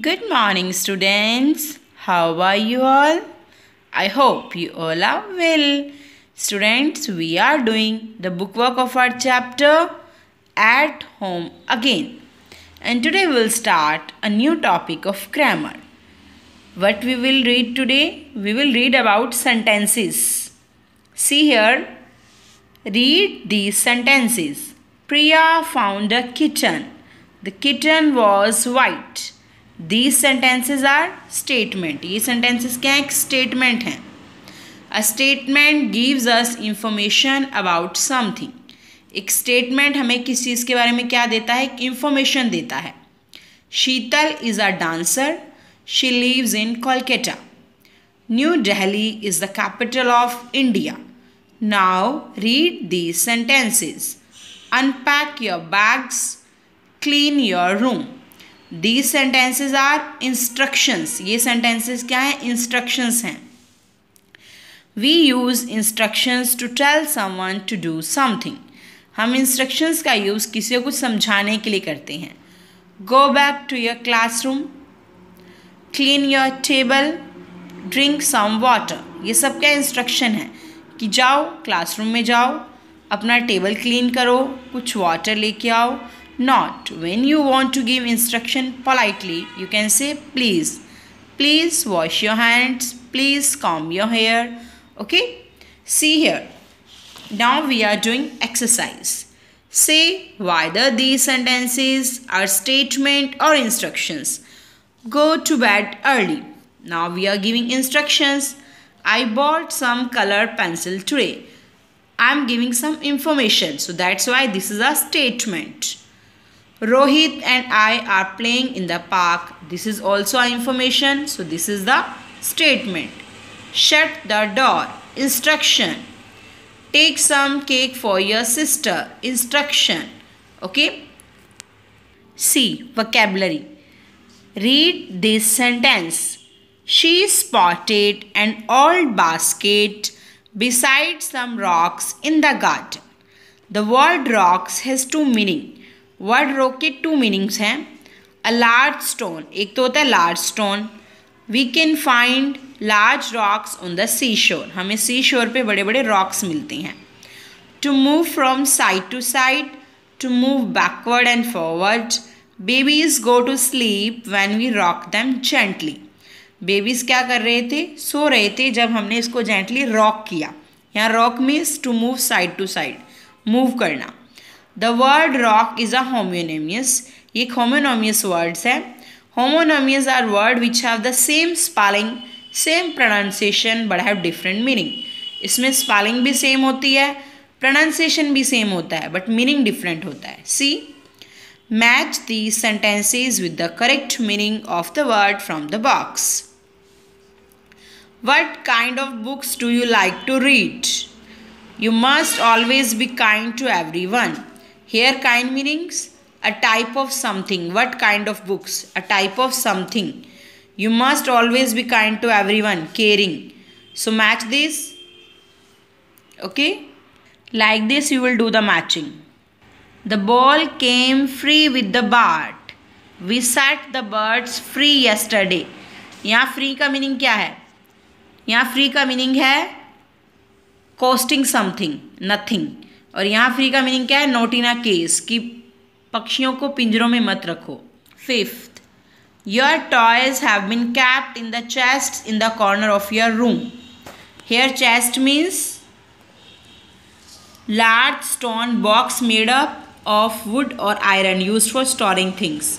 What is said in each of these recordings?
Good morning, students. How are you all? I hope you all are well. Students, we are doing the bookwork of our chapter At Home Again. And today we'll start a new topic of grammar. What we will read today? We will read about sentences. See here. Read these sentences. Priya found a kitten. The kitten was white. These sentences are statement ये sentences क्या हैं statement हैं a statement gives us information about something एक statement हमें किस चीज़ के बारे में क्या देता है इंफॉर्मेशन देता है Sheetal is a dancer she lives in Kolkata New Delhi is the capital of India now read the sentences unpack your bags clean your room these sentences are instructions ये सेंटेंसेज क्या हैं इंस्ट्रक्शंस हैं we use instructions to tell someone to do something हम instructions का use किसी को समझाने के लिए करते हैं go back to your classroom clean your table drink some water ये सब क्या इंस्ट्रक्शन है कि जाओ क्लासरूम में जाओ अपना टेबल क्लीन करो कुछ वाटर लेके आओ not. When you want to give instruction politely, you can say please. Please wash your hands. Please comb your hair. Okay. See here. Now we are doing exercise. Say whether these sentences are statement or instructions. Go to bed early. Now we are giving instructions. I bought some color pencil today. I am giving some information. So that's why this is a statement. Rohit and I are playing in the park. This is also information. So this is the statement. Shut the door. Instruction. Take some cake for your sister. Instruction. Okay. C. Vocabulary. Read this sentence. She spotted an old basket beside some rocks in the garden. The word rocks has two meanings. Word rock के two meanings हैं a large stone एक तो होता है large stone we can find large rocks on the sea shore हमें सी शोर पे बड़े बड़े रॉक्स मिलते हैं to move from side to side to move backward and forward babies go to sleep when we rock them gently babies क्या कर रहे थे सो रहे थे जब हमने इसको जेंटली रॉक किया यहाँ rock means to move side to side move करना the word rock is a homonymous ये होम्योनोमियस वर्ड्स हैं homonymous are word which have the same spelling same pronunciation but have different meaning इसमें spelling भी same होती है pronunciation भी same होता है बट मीनिंग डिफरेंट होता है C match the sentences with the correct meaning of the word from the box What kind of books do you like to read? You must always be kind to everyone. Here kind meanings a type of something. What kind of books? A type of something. You must always be kind to everyone, caring. So match this. Okay. Like this you will do the matching. The ball came free with the bat. We set the birds free yesterday. यहाँ free का meaning क्या है यहाँ free का meaning है costing something, nothing. और यहाँ free का मीनिंग क्या है नोटिना केस कि पक्षियों को पिंजरों में मत रखो fifth your toys have been kept in the chest in the corner of your room here chest means large stone box made up of wood और iron use for storing things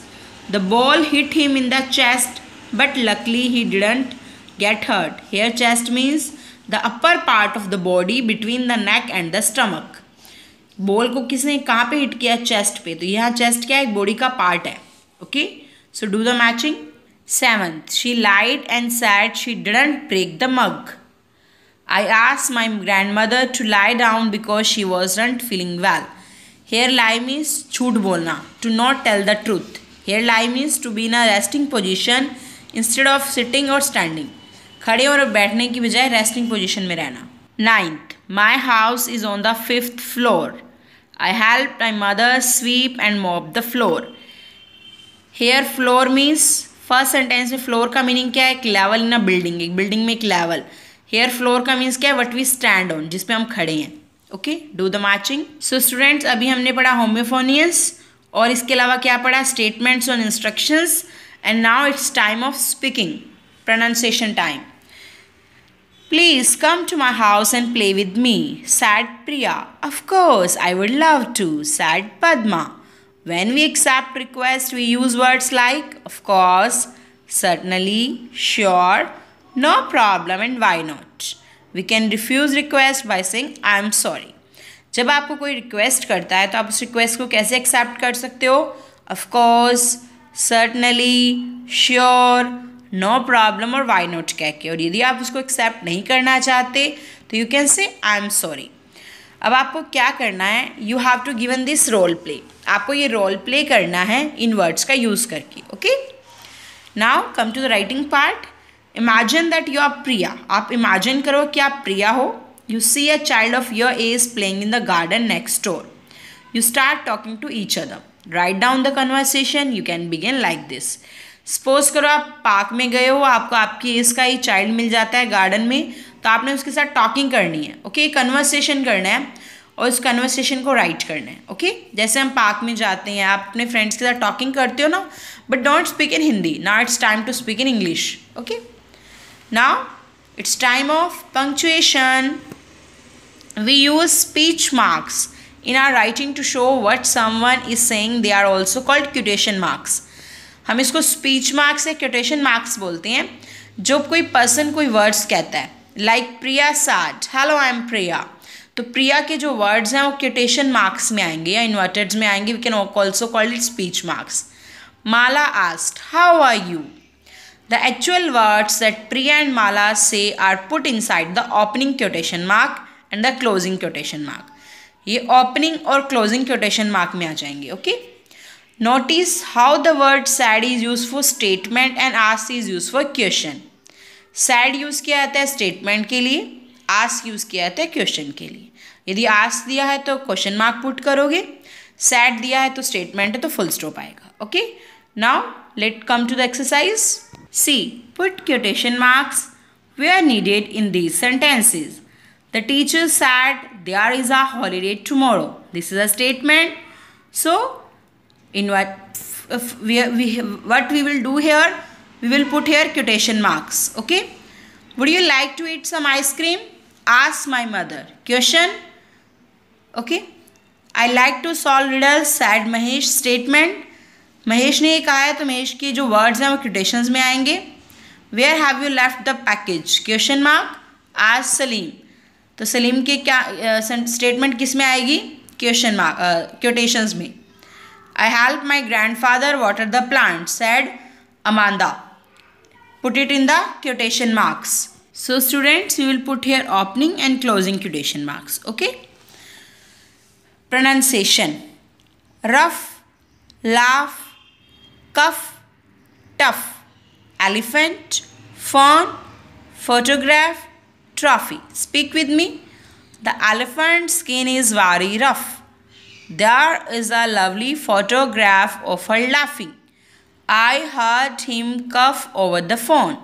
the ball hit him in the chest but luckily he didn't get hurt here chest means the upper part of the body between the neck and the stomach ball को किसने कहाँ पे hit किया chest पे तो यहाँ chest क्या है बॉडी का पार्ट है okay so do the matching seventh she lied and said she didn't break the mug I ask my grand mother to lie down because she was didn't feeling well here lie means छूट बोलना to not tell the truth here lie means to be in a resting position instead of sitting और standing खड़े और बैठने की बजाय resting position में रहना Ninth, my house is on the fifth floor. I help my mother sweep and mop the floor. Here floor means first sentence में floor का मीनिंग क्या है एक लेवल इन अ बिल्डिंग एक बिल्डिंग में एक लेवल हेयर फ्लोर का means क्या है वट वी स्टैंड ऑन जिसपे हम खड़े हैं okay do the matching so students अभी हमने पढ़ा होम्योफोनियस और इसके अलावा क्या पढ़ा statements on instructions and now it's time of speaking pronunciation time Please come to my house and play with me, said Priya. Of course, I would love to, said Padma. When we accept requests, we use words like of course, certainly, sure, no problem, and why not. We can refuse requests by saying "I'm sorry." जब आपको कोई request करता है तो आप उस request को कैसे एक्सेप्ट कर सकते हो of course certainly sure no problem और वाई नोट कह के और यदि आप उसको एक्सेप्ट नहीं करना चाहते तो you can say I am sorry अब आपको क्या करना है you have to given this role play आपको ये रोल प्ले करना है इन वर्ड्स का यूज़ करके okay now come to the writing part imagine that you are Priya आप इमेजिन करो कि आप प्रिया हो you see a child of your age playing in the garden next door you start talking to each other write down the conversation you can begin like this suppose करो आप park में गए हो आपको आपकी एज का ही child मिल जाता है गार्डन में तो आपने उसके साथ टॉकिंग करनी है ओके कन्वर्सेशन करना है और उस कन्वर्सेशन को राइट करना है ओके जैसे हम पार्क में जाते हैं आप अपने फ्रेंड्स के साथ टॉकिंग करते हो ना but don't speak in Hindi ना it's time to speak in English okay now it's time of punctuation we use speech marks in our writing to show what someone is saying they are also called quotation marks हम इसको speech marks या quotation marks बोलते हैं जो कोई person कोई words कहता है like Priya said hello I am Priya तो प्रिया के जो वर्ड्स हैं वो कोटेशन मार्क्स में आएंगे या इन्वर्टेड्स में आएंगे we can also call it speech marks Mala asked how are you actual words that Priya and Mala said are put inside the opening quotation mark and the closing quotation mark ये opening और closing quotation mark में आ जाएंगे okay okay? Notice how the word sad is used for statement and ask is used for question. Said use किया जाता है statement के लिए आस्क यूज़ किया जाता है क्वेश्चन के लिए यदि आस्क दिया है तो क्वेश्चन मार्क पुट करोगे सैड दिया है तो स्टेटमेंट है तो फुल स्टॉप आएगा okay now let come to the exercise see put quotation marks where are needed in these sentences the teacher said there is a holiday tomorrow this is a statement so in what we, we what we will do here we will put here quotation marks okay would you like to eat some ice cream ask my mother question okay I like to solve riddle said Mahesh statement Mahesh ने ये कहा है तो महेश के जो words हैं वो quotations में आएंगे where have you left the package question mark आज सलीम तो सलीम के क्या स्टेटमेंट किस में आएगी क्वेश्चन मार्क क्यूटेशंस में I helped my grandfather water the plant, said Amanda. Put it in the quotation marks. So students, you will put here opening and closing quotation marks. Okay. Pronunciation. Rough, laugh, cuff, tough. Elephant, fawn, photograph, trophy. Speak with me. The elephant's skin is very rough. There is a lovely photograph of her laughing. I heard him cough over the phone.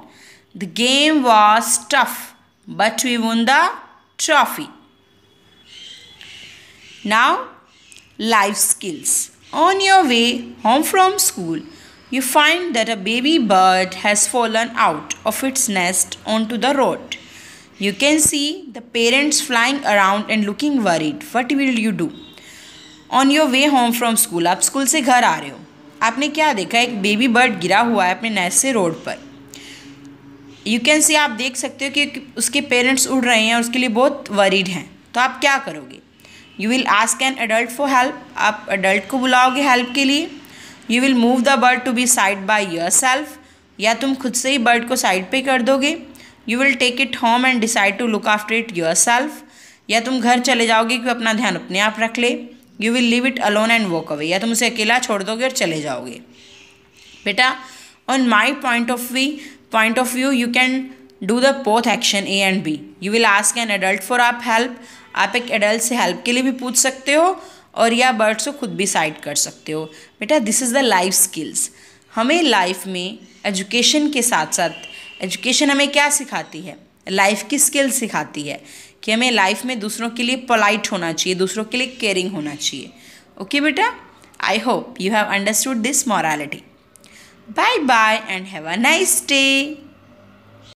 The game was tough, but we won the trophy. Now, life skills. On your way home from school, you find that a baby bird has fallen out of its nest onto the road. You can see the parents flying around and looking worried. What will you do? On your way home from school आप school से घर आ रहे हो आपने क्या देखा एक baby bird गिरा हुआ है अपने नेस्ट से रोड पर यू कैन सी आप देख सकते हो कि उसके पेरेंट्स उड़ रहे हैं और उसके लिए बहुत वरीड हैं तो आप क्या करोगे you will ask an adult for help आप अडल्ट को बुलाओगे हेल्प के लिए you will move the bird to beside by yourself या तुम खुद से ही बर्ड को साइड पे कर दोगे you will take it home and decide to look after it yourself या तुम घर चले जाओगे कि अपना ध्यान अपने आप रख ले you will leave it alone and walk away या तुम उसे अकेला छोड़ दोगे और चले जाओगे बेटा on my point of we point of view you can do the both action A and B you will ask an adult for आप हेल्प आप एक एडल्ट से हेल्प के लिए भी पूछ सकते हो और या बर्ड्स को खुद भी साइड कर सकते हो बेटा this is the life skills हमें लाइफ में एजुकेशन के साथ साथ एजुकेशन हमें क्या सिखाती है लाइफ की स्किल्स सिखाती है कि हमें लाइफ में दूसरों के लिए पोलाइट होना चाहिए दूसरों के लिए केयरिंग होना चाहिए ओके बेटा I hope you have understood this morality bye bye and have a nice day